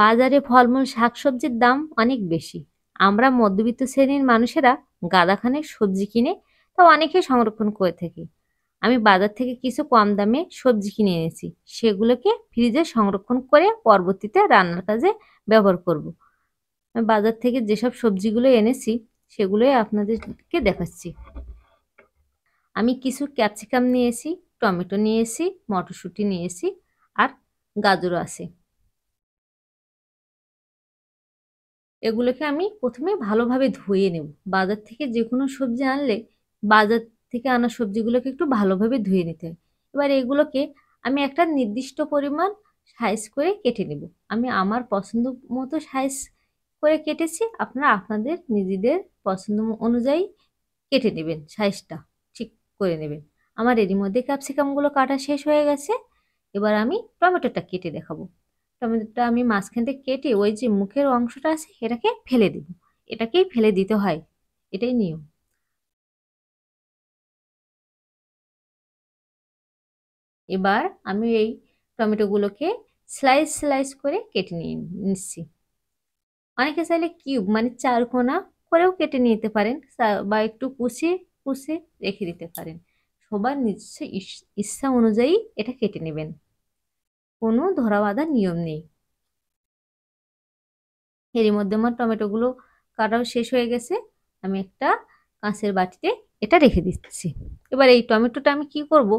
বাজারে ফলমূল শাকসবজির দাম অনেক বেশি আমরা মধ্যবিত্ত শ্রেণীর মানুষেরা গাদাখানে সবজি কিনে তা অনেকে সংরক্ষণ করে থাকি আমি বাজার থেকে কিছু কম দামে সবজি কিনে এনেছি সেগুলোকে ফ্রিজে সংরক্ষণ করে পরবর্তীতে রান্নার কাজে ব্যবহার করব। আমি বাজার থেকে যেসব সবজিগুলো এনেছি সেগুলোই আপনাদেরকে দেখাচ্ছি আমি কিছু ক্যাপসিকাম নিয়েছি টমেটো নিয়েছি মটরশুঁটি নিয়েছি আর গাজরও আছে এগুলোকে আমি প্রথমে ভালোভাবে ধুয়ে নেব বাজার থেকে যে কোনো সবজি আনলে বাজার থেকে আনা সবজিগুলোকে একটু ভালোভাবে ধুয়ে নিতে হয় এবার এগুলোকে আমি একটা নির্দিষ্ট পরিমাণ সাইজ করে কেটে নেব আমি আমার পছন্দ মতো সাইজ করে কেটেছি আপনারা আপনাদের নিজেদের পছন্দ অনুযায়ী কেটে নেবেন সাইজটা ঠিক করে নেবেন আমার এরই মধ্যে ক্যাপসিকামগুলো কাটা শেষ হয়ে গেছে এবার আমি টমেটোটা কেটে দেখাবো টমেটোটা আমি মাঝখান থেকে কেটে ওই যে মুখের অংশটা আছে এটাকে ফেলে দিব এটাকেই ফেলে দিতে হয় এটাই নিয়ম এবার আমি এই টমেটোগুলোকে স্লাইস স্লাইস করে কেটে নিয়ে নিচ্ছি অনেকে চাইলে কিউব মানে চারকোনা করেও কেটে নিতে পারেন বা একটু কুচে কুচে রেখে দিতে পারেন সবার নিজস্ব ইচ্ছা অনুযায়ী এটা কেটে নেবেন কোনো ধরা বাঁধার নিয়ম নেই এরই মধ্যে আমার টমেটোগুলো কাটাও শেষ হয়ে গেছে আমি একটা কাঁচের বাটিতে এটা রেখে দিচ্ছি এবার এই টমেটোটা আমি কি করব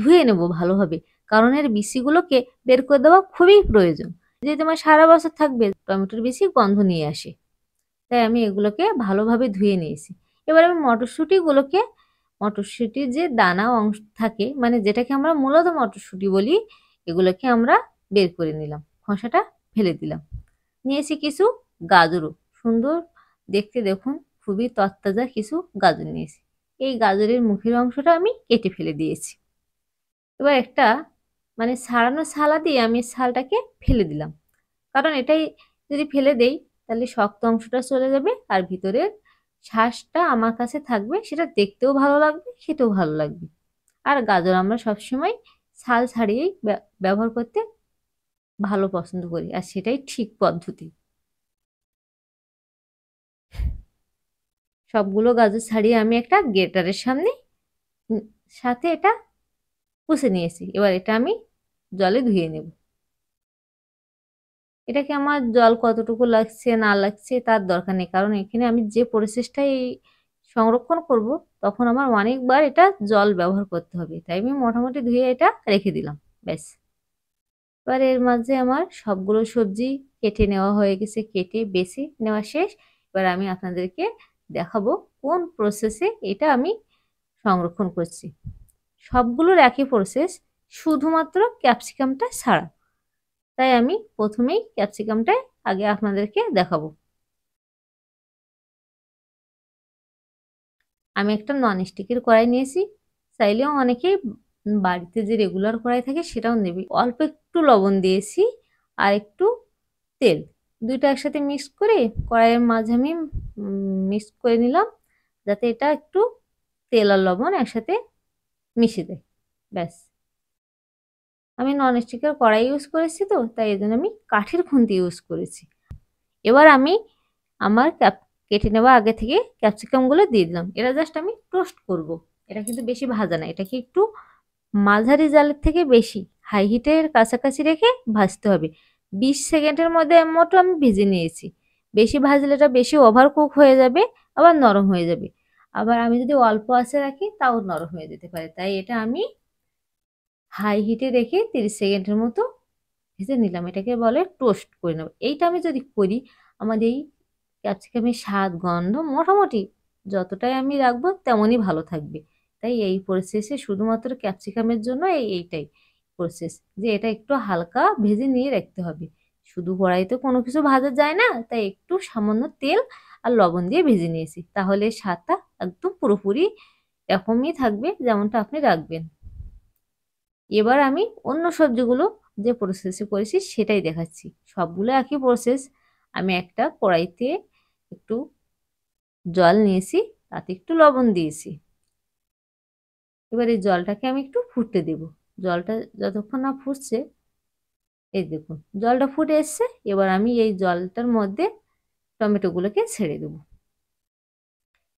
ধুয়ে নেব ভালোভাবে কারণ এর বিসিগুলোকে বের করে দেওয়া খুবই প্রয়োজন যে তোমার সারা বছর থাকবে টমেটোর বিচি গন্ধ নিয়ে আসে তাই আমি এগুলোকে ভালোভাবে ধুয়ে নিয়েছি এবার আমি মটরশুঁটিগুলোকে মটরশুঁটির যে দানা অংশ থাকে মানে যেটাকে আমরা মূলত মটরশুঁটি বলি এগুলোকে আমরা বের করে নিলাম খসাটা ফেলে দিলাম নিয়েছি কিছু গাজরও সুন্দর দেখতে দেখুন খুবই তত্তাজা কিছু গাজর নিয়েছি এই গাজরের মুখের অংশটা আমি কেটে ফেলে দিয়েছি এবার একটা মানে সারানো ছালা দিয়ে আমি ছালটাকে ফেলে দিলাম কারণ এটাই যদি ফেলে দেই তাহলে শক্ত অংশটা চলে যাবে আর ভিতরের শ্বাসটা আমার কাছে থাকবে সেটা দেখতেও ভালো লাগবে খেতেও ভালো লাগবে আর গাজর আমরা সবসময় ছাল ছাড়িয়েই ব্যবহার করতে ভালো পছন্দ করি আর সেটাই ঠিক পদ্ধতি সবগুলো গাজর ছাড়িয়ে আমি একটা গেটারের সামনে সাথে এটা পুষে নিয়েছি এবার এটা আমি জলে ধুয়ে নেব এটাকে আমার জল কতটুকু লাগছে না লাগছে তার দরকার নেই কারণ এখানে আমি যে প্রসেসটাই সংরক্ষণ করব তখন আমার অনেকবার এটা জল ব্যবহার করতে হবে তাই আমি মোটামুটি ধুয়ে এটা রেখে দিলাম ব্যাস এবার এর মাঝে আমার সবগুলো সবজি কেটে নেওয়া হয়ে গেছে কেটে বেছে নেওয়া শেষ এবার আমি আপনাদেরকে দেখাবো কোন প্রসেসে এটা আমি সংরক্ষণ করছি সবগুলোর একই প্রসেস শুধুমাত্র ক্যাপসিকামটা ছাড়া তাই আমি প্রথমেই ক্যাপসিকামটাই আগে আপনাদেরকে দেখাবো আমি একটা নন স্টিকের কড়াই নিয়েছি চাইলেও অনেকে বাড়িতে যে রেগুলার কড়াই থাকে সেটাও নেবে অল্প একটু লবণ দিয়েছি আর একটু তেল দুইটা একসাথে মিক্স করে কড়াইয়ের মাঝে আমি মিক্স করে নিলাম যাতে এটা একটু তেল আর লবণ একসাথে মিশে দেয় ব্যাস আমি ননস্টিকের কড়াই ইউজ করেছি তো তাই এই আমি কাঠের খুন্তি ইউজ করেছি এবার আমি আমার ক্যাপ কেটে নেওয়া আগে থেকে ক্যাপসিকামগুলো দিয়ে দিলাম এটা জাস্ট আমি টোস্ট করব। এটা কিন্তু বেশি ভাজা না এটাকে একটু মাঝারি জালের থেকে বেশি হাই হিটের কাছাকাছি রেখে ভাজতে হবে বিশ সেকেন্ডের মধ্যে মতো আমি ভেজে নিয়েছি বেশি ভাজলে এটা বেশি ওভার কুক হয়ে যাবে আবার নরম হয়ে যাবে আবার আমি যদি অল্প আছে রাখি তাও নরম হয়ে যেতে পারে তাই এটা আমি হাই হিটে রেখে তিরিশ সেকেন্ডের মতো ভেজে নিলাম এটাকে বলে টোস্ট করে নেব এইটা আমি যদি করি আমাদের এই ক্যাপসিকামের স্বাদ গন্ধ মোটামুটি যতটাই আমি রাখবো তেমনই ভালো থাকবে তাই এই প্রসেসে শুধুমাত্র ক্যাপসিকামের জন্য এই এইটাই প্রসেস যে এটা একটু হালকা ভেজে নিয়ে রাখতে হবে শুধু কড়াইতে কোনো কিছু ভাজা যায় না তাই একটু সামান্য তেল আর লবণ দিয়ে ভেজে নিয়েছি তাহলে স্বাদটা একদম পুরোপুরি এরকমই থাকবে যেমনটা আপনি রাখবেন এবার আমি অন্য সবজিগুলো যে প্রসেসে করেছি সেটাই দেখাচ্ছি সবগুলো একই প্রসেস আমি একটা কড়াইতে একটু জল নিয়েছি তাতে একটু লবণ দিয়েছি এবার এই জলটাকে আমি একটু ফুটতে দেব জলটা যতক্ষণ না ফুটছে এই দেখুন জলটা ফুটে এসছে এবার আমি এই জলটার মধ্যে টমেটোগুলোকে ছেড়ে দেব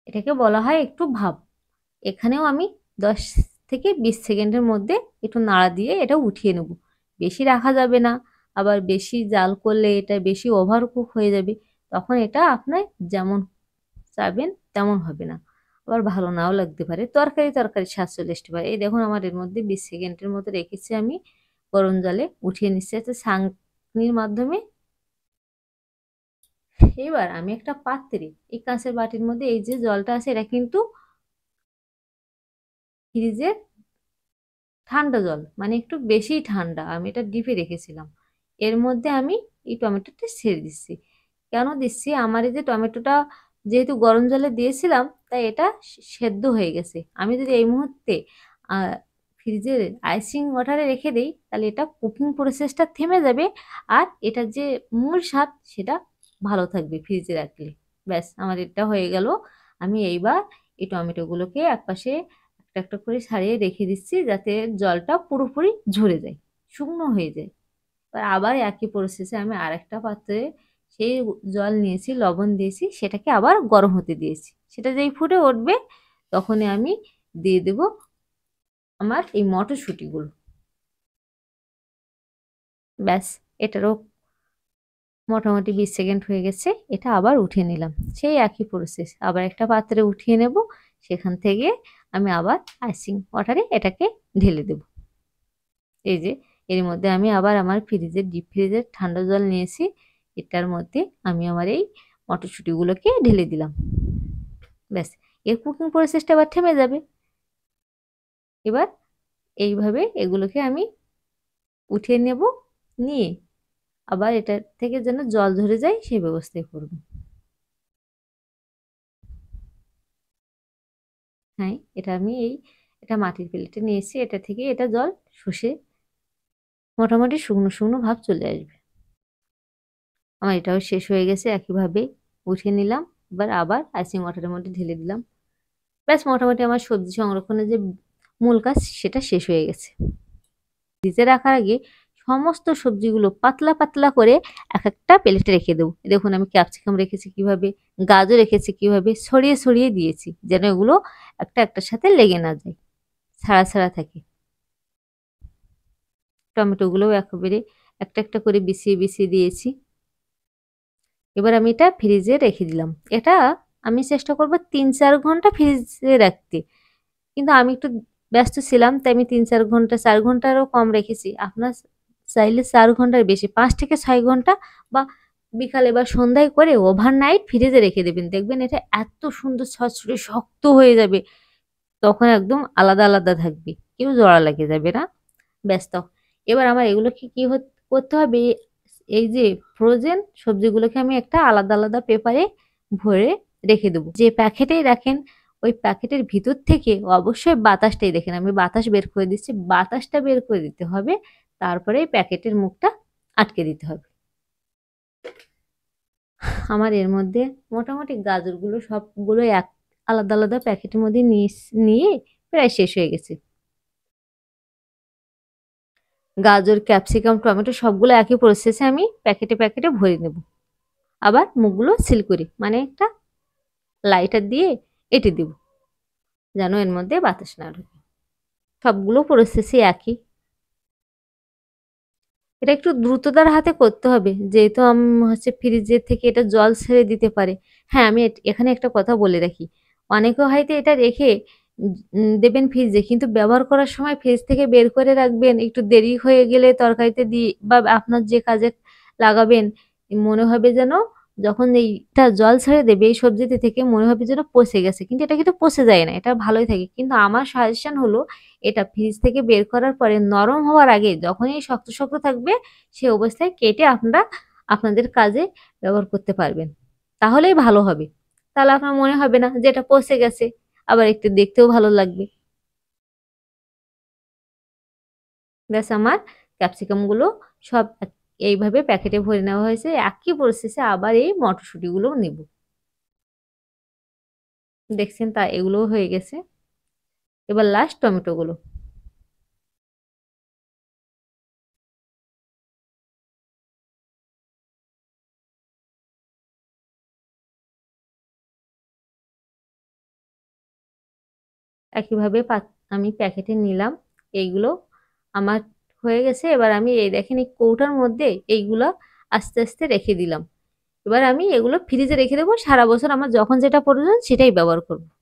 এটাকে বলা হয় একটু ভাব এখানেও আমি দশ থেকে বিশ সেকেন্ডের মধ্যে একটু নাড়া দিয়ে এটা উঠিয়ে নেব বেশি রাখা যাবে না আবার বেশি জাল করলে এটা বেশি ওভার কুক হয়ে যাবে তখন এটা আপনার যেমন চাবেন তেমন হবে না আবার ভালো নাও লাগতে পারে তরকারি তরকারি স্বাদ চলে আসতে পারে এই দেখুন আমার এর মধ্যে বিশ সেকেন্ডের মতো রেখেছি আমি গরম জলে উঠিয়ে নিচ্ছি আছে আচ্ছা, সাংনির মাধ্যমে এবার আমি একটা পাত্রে এই কাঁচের বাটির মধ্যে এই যে জলটা আছে এটা কিন্তু ফ্রিজের ঠান্ডা জল মানে একটু বেশি ঠান্ডা আমি এটা ডিপে রেখেছিলাম এর মধ্যে আমি এই টমেটোটা ছেড়ে দিচ্ছি কেন দিচ্ছি আমার এই যে টমেটোটা যেহেতু গরম জলে দিয়েছিলাম তাই এটা সেদ্ধ হয়ে গেছে আমি যদি এই মুহূর্তে ফ্রিজের আইসিং ওয়াটারে রেখে দিই তাহলে এটা কুকিং প্রসেসটা থেমে যাবে আর এটার যে মূল স্বাদ সেটা ভালো থাকবে ফ্রিজে রাখলে ব্যাস আমার এটা হয়ে গেল আমি এইবার এই টমেটোগুলোকে একপাশে একটা একটা করে সারিয়ে রেখে দিচ্ছি যাতে জলটা পুরোপুরি ঝরে যায় শুকনো হয়ে যায় আবার একই প্রসেসে আমি আরেকটা পাত্রে সেই জল নিয়েছি লবণ দিয়েছি সেটাকে আবার গরম হতে দিয়েছি সেটা যেই ফুটে উঠবে তখনই আমি দিয়ে দেব আমার এই মটরশুঁটিগুলো ব্যাস এটারও মোটামুটি বিশ সেকেন্ড হয়ে গেছে এটা আবার উঠিয়ে নিলাম সেই একই প্রসেস আবার একটা পাত্রে উঠিয়ে নেব সেখান থেকে আমি আবার আইসিং ওয়াটারে এটাকে ঢেলে দেব এই যে এর মধ্যে আমি আবার আমার ফ্রিজের ডিপ ফ্রিজের ঠান্ডা জল নিয়েছি এটার মধ্যে আমি আমার এই মটরশুঁটিগুলোকে ঢেলে দিলাম ব্যাস এর কুকিং প্রসেসটা আবার থেমে যাবে এবার এইভাবে এগুলোকে আমি উঠিয়ে নেব নিয়ে আবার এটা থেকে যেন জল ধরে যায় সেই ব্যবস্থাই করব হ্যাঁ এটা আমি এই এটা মাটির প্লেটে নিয়েছি এটা থেকে এটা জল শুষে মোটামুটি শুকনো শুকনো ভাব চলে আসবে আমার এটাও শেষ হয়ে গেছে একইভাবে উঠিয়ে নিলাম এবার আবার আইসিং ওয়াটারের মধ্যে ঢেলে দিলাম ব্যাস মোটামুটি আমার সবজি সংরক্ষণের যে মূল কাজ সেটা শেষ হয়ে গেছে ফ্রিজে রাখার আগে সমস্ত সবজিগুলো পাতলা পাতলা করে এক একটা প্লেটে রেখে দেবো দেখুন আমি ক্যাপসিকাম রেখেছি কিভাবে গাজর রেখেছি কিভাবে ছড়িয়ে ছড়িয়ে দিয়েছি যেন এগুলো একটা একটার সাথে লেগে না যায় ছাড়া ছাড়া থাকে টমেটোগুলোও একেবারে একটা একটা করে বিছিয়ে বিছিয়ে দিয়েছি এবার আমি এটা ফ্রিজে রেখে দিলাম এটা আমি চেষ্টা করবো তিন চার ঘন্টা ফ্রিজে রাখতে কিন্তু আমি একটু ব্যস্ত ছিলাম তাই আমি তিন চার ঘন্টা চার ঘন্টারও কম রেখেছি আপনার চাইলে চার ঘন্টার বেশি পাঁচ থেকে ছয় ঘন্টা বা বিকালে বা সন্ধ্যায় করে ওভারনাইট ফ্রিজে রেখে দেবেন দেখবেন এটা এত সুন্দর ছড়ছড়ে শক্ত হয়ে যাবে তখন একদম আলাদা আলাদা থাকবে কেউ জড়া লাগে যাবে না ব্যস্ত এবার আমার এগুলোকে কী করতে হবে এই যে ফ্রোজেন সবজিগুলোকে আমি একটা আলাদা আলাদা পেপারে ভরে রেখে দেবো যে প্যাকেটেই রাখেন ওই প্যাকেটের ভিতর থেকে অবশ্যই বাতাসটাই দেখেন আমি বাতাস বের করে দিচ্ছি বাতাসটা বের করে দিতে হবে তারপরে প্যাকেটের মুখটা আটকে দিতে হবে আমার এর মধ্যে মোটামুটি গাজরগুলো সবগুলো এক আলাদা আলাদা প্যাকেটের মধ্যে নিয়ে প্রায় শেষ হয়ে গেছে গাজর ক্যাপসিকাম টমেটো সবগুলো একই প্রসেসে আমি প্যাকেটে প্যাকেটে ভরে নেব আবার মুখগুলো সিল করি মানে একটা লাইটার দিয়ে এটি দেব যেন এর মধ্যে বাতাস না ঢুকে সবগুলো প্রসেসই একই এটা একটু দ্রুততার হাতে করতে হবে যেহেতু আমি হচ্ছে ফ্রিজের থেকে এটা জল ছেড়ে দিতে পারে হ্যাঁ আমি এখানে একটা কথা বলে রাখি অনেকে হয়তো এটা রেখে দেবেন ফ্রিজে কিন্তু ব্যবহার করার সময় ফ্রিজ থেকে বের করে রাখবেন একটু দেরি হয়ে গেলে তরকারিতে দিয়ে বা আপনার যে কাজে লাগাবেন মনে হবে যেন যখন এইটা জল ছেড়ে দেবে এই সবজিতে থেকে মনে হবে যেন পচে গেছে কিন্তু এটা কিন্তু পচে যায় না এটা ভালোই থাকে কিন্তু আমার সাজেশন হলো এটা ফ্রিজ থেকে বের করার পরে নরম হওয়ার আগে যখনই শক্ত শক্ত থাকবে সে অবস্থায় কেটে আপনারা আপনাদের কাজে ব্যবহার করতে পারবেন তাহলেই ভালো হবে তাহলে আপনার মনে হবে না যে এটা পচে গেছে আবার একটু দেখতেও ভালো লাগবে ব্যাস আমার ক্যাপসিকামগুলো সব এইভাবে প্যাকেটে ভরে নেওয়া হয়েছে একই প্রসেসে আবার এই মটরশুঁটিগুলো নেব দেখছেন তা এগুলোও হয়ে গেছে এবার লাস্ট টমেটোগুলো একইভাবে আমি প্যাকেটে নিলাম এইগুলো আমার হয়ে গেছে এবার আমি এই দেখেন এই কৌটার মধ্যে এইগুলো আস্তে আস্তে রেখে দিলাম এবার আমি এগুলো ফ্রিজে রেখে দেবো সারা বছর আমার যখন যেটা প্রয়োজন সেটাই ব্যবহার করব